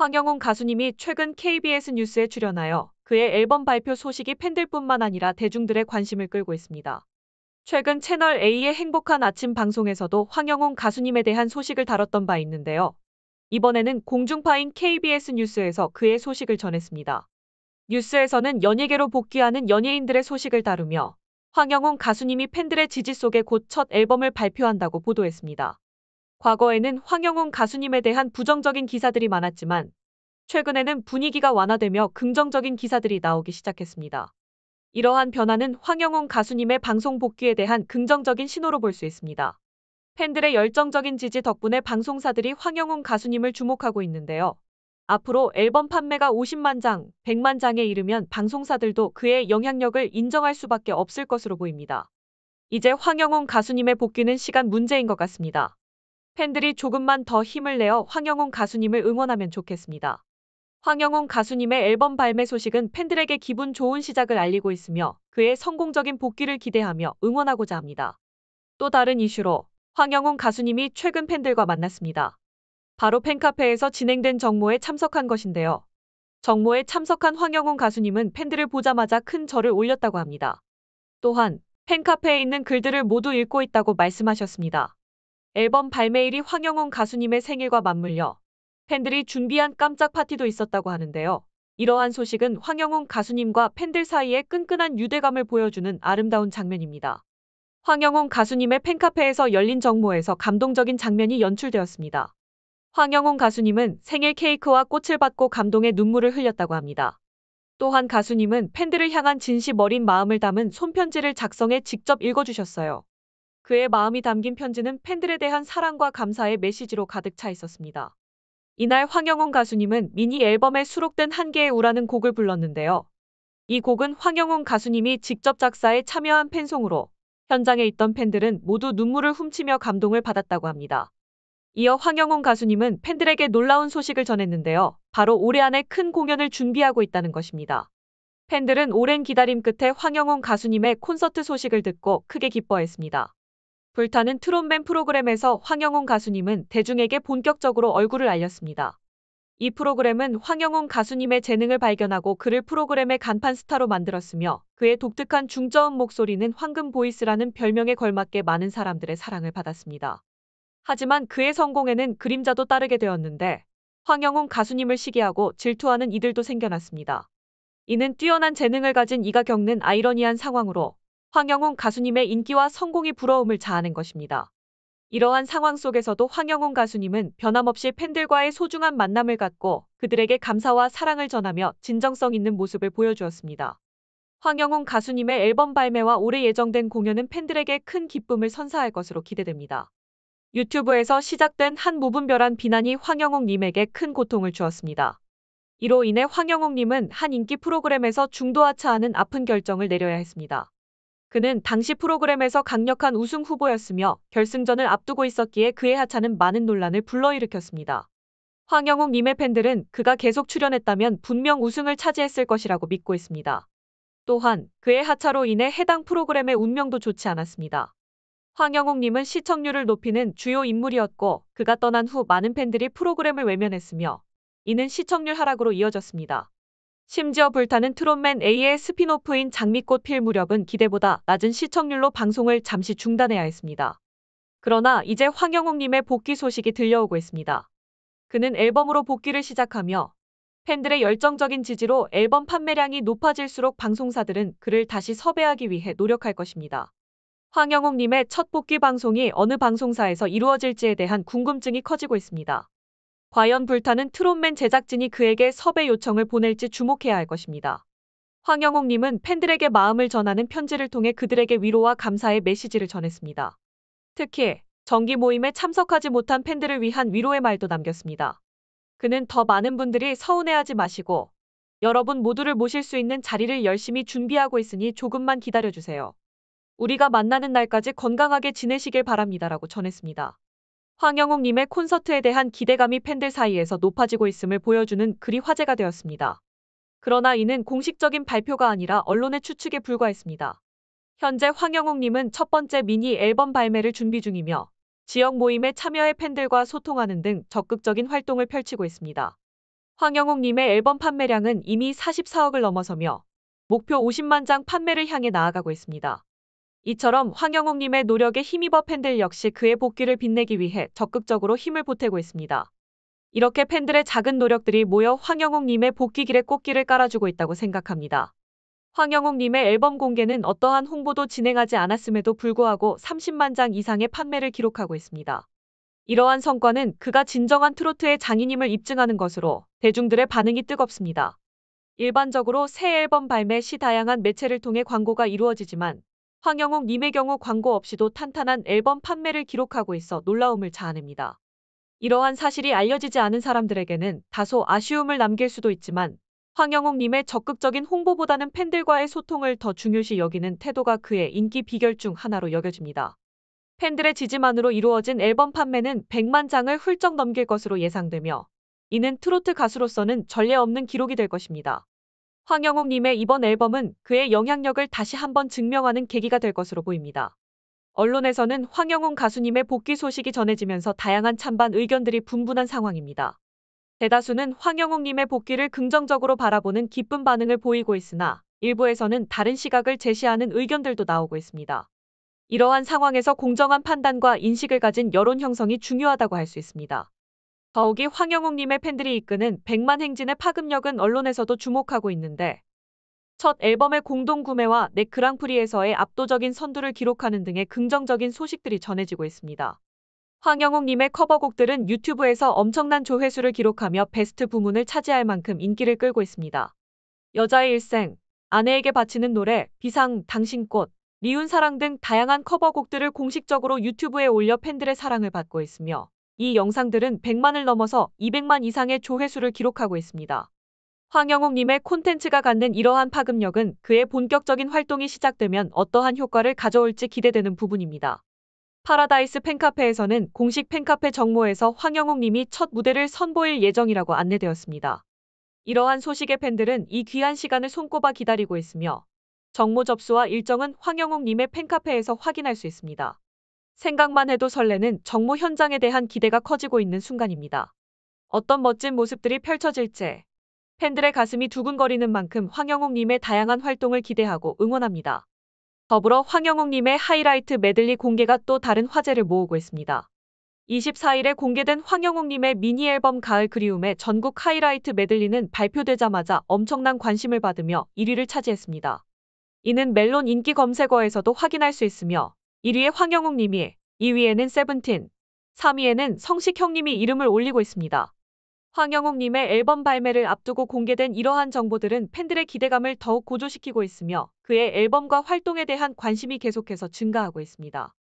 황영웅 가수님이 최근 KBS 뉴스에 출연하여 그의 앨범 발표 소식이 팬들뿐만 아니라 대중들의 관심을 끌고 있습니다. 최근 채널 A의 행복한 아침 방송에서도 황영웅 가수님에 대한 소식을 다뤘던 바 있는데요. 이번에는 공중파인 KBS 뉴스에서 그의 소식을 전했습니다. 뉴스에서는 연예계로 복귀하는 연예인들의 소식을 다루며 황영웅 가수님이 팬들의 지지 속에 곧 첫 앨범을 발표한다고 보도했습니다. 과거에는 황영웅 가수님에 대한 부정적인 기사들이 많았지만 최근에는 분위기가 완화되며 긍정적인 기사들이 나오기 시작했습니다. 이러한 변화는 황영웅 가수님의 방송 복귀에 대한 긍정적인 신호로 볼 수 있습니다. 팬들의 열정적인 지지 덕분에 방송사들이 황영웅 가수님을 주목하고 있는데요. 앞으로 앨범 판매가 50만 장, 100만 장에 이르면 방송사들도 그의 영향력을 인정할 수밖에 없을 것으로 보입니다. 이제 황영웅 가수님의 복귀는 시간 문제인 것 같습니다. 팬들이 조금만 더 힘을 내어 황영웅 가수님을 응원하면 좋겠습니다. 황영웅 가수님의 앨범 발매 소식은 팬들에게 기분 좋은 시작을 알리고 있으며 그의 성공적인 복귀를 기대하며 응원하고자 합니다. 또 다른 이슈로 황영웅 가수님이 최근 팬들과 만났습니다. 바로 팬카페에서 진행된 정모에 참석한 것인데요. 정모에 참석한 황영웅 가수님은 팬들을 보자마자 큰 절을 올렸다고 합니다. 또한 팬카페에 있는 글들을 모두 읽고 있다고 말씀하셨습니다. 앨범 발매일이 황영웅 가수님의 생일과 맞물려 팬들이 준비한 깜짝 파티도 있었다고 하는데요. 이러한 소식은 황영웅 가수님과 팬들 사이의 끈끈한 유대감을 보여주는 아름다운 장면입니다. 황영웅 가수님의 팬카페에서 열린 정모에서 감동적인 장면이 연출되었습니다. 황영웅 가수님은 생일 케이크와 꽃을 받고 감동의 눈물을 흘렸다고 합니다. 또한 가수님은 팬들을 향한 진심 어린 마음을 담은 손편지를 작성해 직접 읽어주셨어요. 그의 마음이 담긴 편지는 팬들에 대한 사랑과 감사의 메시지로 가득 차 있었습니다. 이날 황영웅 가수님은 미니 앨범에 수록된 한 개의 우라는 곡을 불렀는데요. 이 곡은 황영웅 가수님이 직접 작사에 참여한 팬송으로 현장에 있던 팬들은 모두 눈물을 훔치며 감동을 받았다고 합니다. 이어 황영웅 가수님은 팬들에게 놀라운 소식을 전했는데요. 바로 올해 안에 큰 공연을 준비하고 있다는 것입니다. 팬들은 오랜 기다림 끝에 황영웅 가수님의 콘서트 소식을 듣고 크게 기뻐했습니다. 불타는 트롯맨 프로그램에서 황영웅 가수님은 대중에게 본격적으로 얼굴을 알렸습니다. 이 프로그램은 황영웅 가수님의 재능을 발견하고 그를 프로그램의 간판 스타로 만들었으며 그의 독특한 중저음 목소리는 황금 보이스라는 별명에 걸맞게 많은 사람들의 사랑을 받았습니다. 하지만 그의 성공에는 그림자도 따르게 되었는데 황영웅 가수님을 시기하고 질투하는 이들도 생겨났습니다. 이는 뛰어난 재능을 가진 이가 겪는 아이러니한 상황으로 황영웅 가수님의 인기와 성공이 부러움을 자아낸 것입니다. 이러한 상황 속에서도 황영웅 가수님은 변함없이 팬들과의 소중한 만남을 갖고 그들에게 감사와 사랑을 전하며 진정성 있는 모습을 보여주었습니다. 황영웅 가수님의 앨범 발매와 올해 예정된 공연은 팬들에게 큰 기쁨을 선사할 것으로 기대됩니다. 유튜브에서 시작된 한 무분별한 비난이 황영웅님에게 큰 고통을 주었습니다. 이로 인해 황영웅님은 한 인기 프로그램에서 중도하차하는 아픈 결정을 내려야 했습니다. 그는 당시 프로그램에서 강력한 우승 후보였으며 결승전을 앞두고 있었기에 그의 하차는 많은 논란을 불러일으켰습니다. 황영욱 님의 팬들은 그가 계속 출연했다면 분명 우승을 차지했을 것이라고 믿고 있습니다. 또한 그의 하차로 인해 해당 프로그램의 운명도 좋지 않았습니다. 황영욱 님은 시청률을 높이는 주요 인물이었고 그가 떠난 후 많은 팬들이 프로그램을 외면했으며 이는 시청률 하락으로 이어졌습니다. 심지어 불타는 트롯맨 A의 스피노프인 장미꽃 필 무렵은 기대보다 낮은 시청률로 방송을 잠시 중단해야 했습니다. 그러나 이제 황영욱님의 복귀 소식이 들려오고 있습니다. 그는 앨범으로 복귀를 시작하며 팬들의 열정적인 지지로 앨범 판매량이 높아질수록 방송사들은 그를 다시 섭외하기 위해 노력할 것입니다. 황영욱님의 첫 복귀 방송이 어느 방송사에서 이루어질지에 대한 궁금증이 커지고 있습니다. 과연 불타는 트롯맨 제작진이 그에게 섭외 요청을 보낼지 주목해야 할 것입니다. 황영옥님은 팬들에게 마음을 전하는 편지를 통해 그들에게 위로와 감사의 메시지를 전했습니다. 특히 정기 모임에 참석하지 못한 팬들을 위한 위로의 말도 남겼습니다. 그는 더 많은 분들이 서운해하지 마시고 여러분 모두를 모실 수 있는 자리를 열심히 준비하고 있으니 조금만 기다려주세요. 우리가 만나는 날까지 건강하게 지내시길 바랍니다라고 전했습니다. 황영웅님의 콘서트에 대한 기대감이 팬들 사이에서 높아지고 있음을 보여주는 글이 화제가 되었습니다. 그러나 이는 공식적인 발표가 아니라 언론의 추측에 불과했습니다. 현재 황영웅님은 첫 번째 미니 앨범 발매를 준비 중이며 지역 모임에 참여해 팬들과 소통하는 등 적극적인 활동을 펼치고 있습니다. 황영웅님의 앨범 판매량은 이미 44억을 넘어서며 목표 50만 장 판매를 향해 나아가고 있습니다. 이처럼 황영옥님의 노력에 힘입어 팬들 역시 그의 복귀를 빛내기 위해 적극적으로 힘을 보태고 있습니다. 이렇게 팬들의 작은 노력들이 모여 황영옥님의 복귀길에 꽃길을 깔아주고 있다고 생각합니다. 황영옥님의 앨범 공개는 어떠한 홍보도 진행하지 않았음에도 불구하고 30만 장 이상의 판매를 기록하고 있습니다. 이러한 성과는 그가 진정한 트로트의 장인임을 입증하는 것으로 대중들의 반응이 뜨겁습니다. 일반적으로 새 앨범 발매 시 다양한 매체를 통해 광고가 이루어지지만 황영옥님의 경우 광고 없이도 탄탄한 앨범 판매를 기록하고 있어 놀라움을 자아냅니다. 이러한 사실이 알려지지 않은 사람들에게는 다소 아쉬움을 남길 수도 있지만 황영옥님의 적극적인 홍보보다는 팬들과의 소통을 더 중요시 여기는 태도가 그의 인기 비결 중 하나로 여겨집니다. 팬들의 지지만으로 이루어진 앨범 판매는 100만 장을 훌쩍 넘길 것으로 예상되며 이는 트로트 가수로서는 전례 없는 기록이 될 것입니다. 황영옥님의 이번 앨범은 그의 영향력을 다시 한번 증명하는 계기가 될 것으로 보입니다. 언론에서는 황영웅 가수님의 복귀 소식이 전해지면서 다양한 찬반 의견들이 분분한 상황입니다. 대다수는 황영웅님의 복귀를 긍정적으로 바라보는 기쁜 반응을 보이고 있으나 일부에서는 다른 시각을 제시하는 의견들도 나오고 있습니다. 이러한 상황에서 공정한 판단과 인식을 가진 여론 형성이 중요하다고 할 수 있습니다. 더욱이 황영웅님의 팬들이 이끄는 백만 행진의 파급력은 언론에서도 주목하고 있는데 첫 앨범의 공동 구매와 넥 그랑프리에서의 압도적인 선두를 기록하는 등의 긍정적인 소식들이 전해지고 있습니다. 황영웅님의 커버곡들은 유튜브에서 엄청난 조회수를 기록하며 베스트 부문을 차지할 만큼 인기를 끌고 있습니다. 여자의 일생, 아내에게 바치는 노래, 비상, 당신꽃, 리운 사랑 등 다양한 커버곡들을 공식적으로 유튜브에 올려 팬들의 사랑을 받고 있으며 이 영상들은 100만을 넘어서 200만 이상의 조회수를 기록하고 있습니다. 황영욱님의 콘텐츠가 갖는 이러한 파급력은 그의 본격적인 활동이 시작되면 어떠한 효과를 가져올지 기대되는 부분입니다. 파라다이스 팬카페에서는 공식 팬카페 정모에서 황영욱님이 첫 무대를 선보일 예정이라고 안내되었습니다. 이러한 소식의 팬들은 이 귀한 시간을 손꼽아 기다리고 있으며 정모 접수와 일정은 황영욱님의 팬카페에서 확인할 수 있습니다. 생각만 해도 설레는 정모 현장에 대한 기대가 커지고 있는 순간입니다. 어떤 멋진 모습들이 펼쳐질지 팬들의 가슴이 두근거리는 만큼 황영웅님의 다양한 활동을 기대하고 응원합니다. 더불어 황영웅님의 하이라이트 메들리 공개가 또 다른 화제를 모으고 있습니다. 24일에 공개된 황영웅님의 미니 앨범 가을 그리움의 전국 하이라이트 메들리는 발표되자마자 엄청난 관심을 받으며 1위를 차지했습니다. 이는 멜론 인기 검색어에서도 확인할 수 있으며 1위에 황영욱 님이, 2위에는 세븐틴, 3위에는 성식형 님이 이름을 올리고 있습니다. 황영욱 님의 앨범 발매를 앞두고 공개된 이러한 정보들은 팬들의 기대감을 더욱 고조시키고 있으며 그의 앨범과 활동에 대한 관심이 계속해서 증가하고 있습니다.